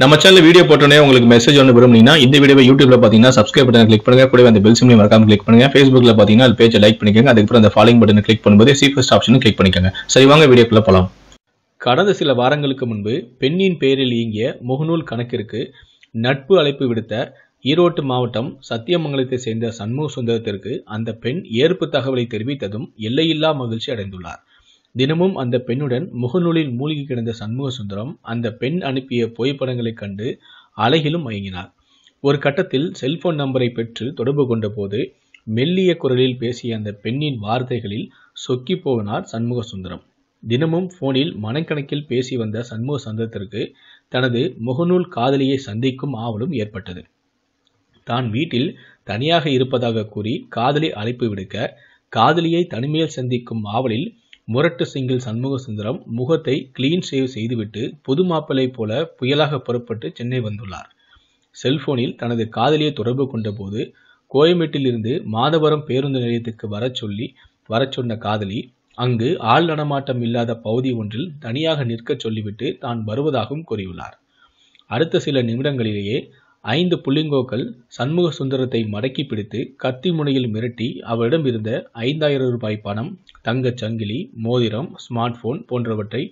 நம்ம channel video போட்டோன்னே உங்களுக்கு மெசேஜ் ஒன்று விரும்புனீங்கன்னா இந்த வீடியோ யூடியூப்ல பார்த்தீங்கன்னா சப்ஸ்கிரைப் பட்டன் கிளிக் பண்ணுங்க கூட அந்த பெல் சிம்லையும் மறக்காம கிளிக் பண்ணுங்க ஃபேஸ்புக்ல பார்த்தீங்கன்னா அது பேஜை லைக் பண்ணிக்கோங்க அதுக்கப்புறம் அந்த ஃபாலோ பட்டன் கிளிக் பண்ணும்போது சீஃபஸ்ட் ஆப்ஷனும் கிளிக் பண்ணிக்கோங்க சரி வாங்க வீடியோக்குள்ள போகலாம் கடந்த சில வாரங்களுக்கு முன்பு பெண்ணின் பெயரில் இயங்கிய முகநூல் கணக்கிற்கு நட்பு அழைப்பு விடுத்த ஈரோட்டு மாவட்டம் சத்தியமங்கலத்தை சேர்ந்த சண்முக சுந்தரத்திற்கு அந்த பெண் ஏற்பு தகவலை தெரிவித்ததும் எல்லையில்லா மகிழ்ச்சி அடைந்துள்ளார் தினமும் அந்த பெண்ணுடன் முகநூலில் மூழ்கி கிடந்த சண்முக சுந்தரம் அந்த பெண் அனுப்பிய புகைப்படங்களைக் கண்டு அலைகிலும் மயங்கினார் ஒரு கட்டத்தில் செல்போன் நம்பரை பெற்று தொடர்பு கொண்டபோது மெல்லிய குரலில் பேசிய அந்த பெண்ணின் வார்த்தைகளில் சொக்கி போனார் சண்முக சுந்தரம் தினமும் போனில் மனக்கணக்கில் பேசி வந்த சண்முக சுந்தரத்திற்கு தனது முகநூல் காதலியை சந்திக்கும் ஆவலும் ஏற்பட்டது தான் வீட்டில் தனியாக இருப்பதாக கூறி காதலி அழைப்பு விடுக்க காதலியை தனிமையில் சந்திக்கும் ஆவலில் முரட்டு சிங்கிள் சண்முக சுந்தரம் முகத்தை கிளீன் ஷேவ் செய்துவிட்டு புது மாப்பிளை போல புயலாக புறப்பட்டு சென்னை வந்துள்ளார் செல்போனில் தனது காதலியை தொடர்பு கொண்டபோது கோயம்பேட்டிலிருந்து மாதவரம் பேருந்து நிலையத்துக்கு வரச் சொல்லி வரச் சொன்ன காதலி அங்கு ஆள் நடமாட்டம் இல்லாத பகுதி ஒன்றில் தனியாக நிற்கச் சொல்லிவிட்டு தான் வருவதாகவும் கூறியுள்ளார் அடுத்த சில நிமிடங்களிலேயே ஐந்து புள்ளிங்கோக்கள் சண்முக சுந்தரத்தை மடக்கி பிடித்து கத்தி முனையில் மிரட்டி அவரிடம் இருந்த ஐந்தாயிரம் ரூபாய் பணம் தங்கச் சங்கிலி மோதிரம் ஸ்மார்ட் போன் போன்றவற்றை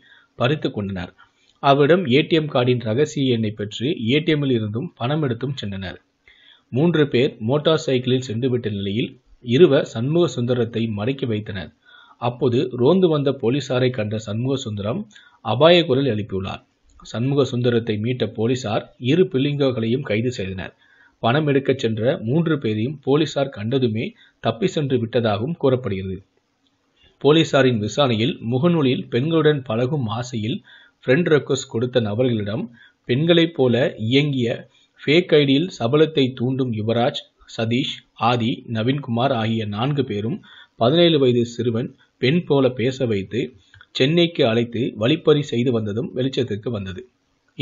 பறித்து கொண்டனர் அவரிடம் ஏடிஎம் கார்டின் ரகசிய எண்ணை பெற்று ஏடிஎம்மில் இருந்தும் பணம் எடுத்தும் சென்றனர் மூன்று பேர் மோட்டார் சைக்கிளில் சென்றுவிட்ட நிலையில் இருவர் சண்முக சுந்தரத்தை மடக்கி வைத்தனர் அப்போது ரோந்து வந்த போலீசாரை கண்ட சண்முக சுந்தரம் அபாய குரல் எழுப்பியுள்ளார் சண்முக சுந்தரத்தை மீட்ட போலீசார் இரு பில்லிங்கோகளையும் கைது செய்தனர் பணம் எடுக்கச் சென்ற மூன்று பேரையும் போலீசார் கண்டதுமே தப்பி சென்று விட்டதாகவும் கூறப்படுகிறது போலீசாரின் விசாரணையில் முகநூலில் பெண்களுடன் பழகும் ஆசையில் ஃப்ரெண்ட் ரெக்வஸ்ட் கொடுத்த நபர்களிடம் பெண்களைப் போல இயங்கிய ஃபேக் ஐடியில் சபலத்தை தூண்டும் யுவராஜ் சதீஷ் ஆதி நவீன்குமார் ஆகிய நான்கு பேரும் பதினேழு வயது சிறுவன் பெண் போல பேச வைத்து சென்னைக்கு அழைத்து வழிப்பறி செய்து வந்ததும் வெளிச்சத்திற்கு வந்தது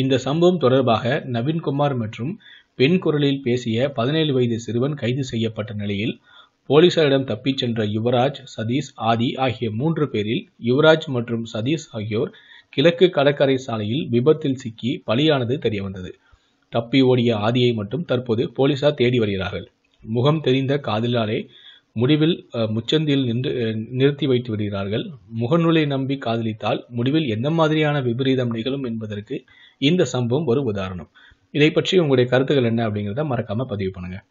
இந்த சம்பவம் தொடர்பாக நவீன்குமார் மற்றும் பெண் குரலில் பேசிய பதினேழு வயது சிறுவன் கைது செய்யப்பட்ட நிலையில் போலீசாரிடம் தப்பிச் சென்ற யுவராஜ் சதீஷ் ஆதி ஆகிய மூன்று பேரில் யுவராஜ் மற்றும் சதீஷ் ஆகியோர் கிழக்கு கடற்கரை சாலையில் விபத்தில் சிக்கி பலியானது தெரியவந்தது தப்பி ஓடிய ஆதியை மட்டும் தற்போது போலீசார் தேடி வருகிறார்கள் முகம் தெரிந்த காதலாலே முடிவில் முச்சந்தியில் நின்று நிறுத்தி வைத்து விடுகிறார்கள் முகநூலை நம்பி காதலித்தால் முடிவில் எந்த மாதிரியான விபரீதம் நிகழும் என்பதற்கு இந்த சம்பவம் ஒரு உதாரணம் இதை பற்றி உங்களுடைய கருத்துக்கள் என்ன அப்படிங்கிறத மறக்காமல் பதிவு பண்ணுங்கள்